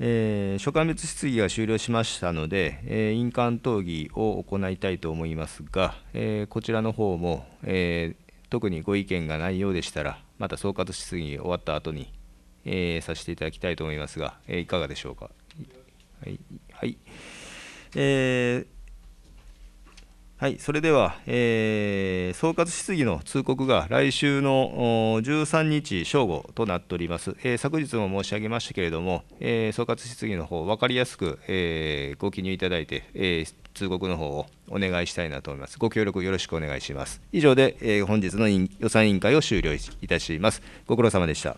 えー、所管別質疑が終了しましたので、えー、印鑑討議を行いたいと思いますが、えー、こちらの方も、え特にご意見がないようでしたら、また総括質疑終わった後に、えさせていただきたいと思いますが、えいかがでしょうか。はい、はい、えーはい、それでは、えー、総括質疑の通告が来週の13日正午となっております、えー、昨日も申し上げましたけれども、えー、総括質疑の方分かりやすく、えご記入いただいて、え通告の方をお願いしたいなと思います。ご協力よろしくお願いします。以上で、え本日の予算委員会を終了いたします。ご苦労様でした。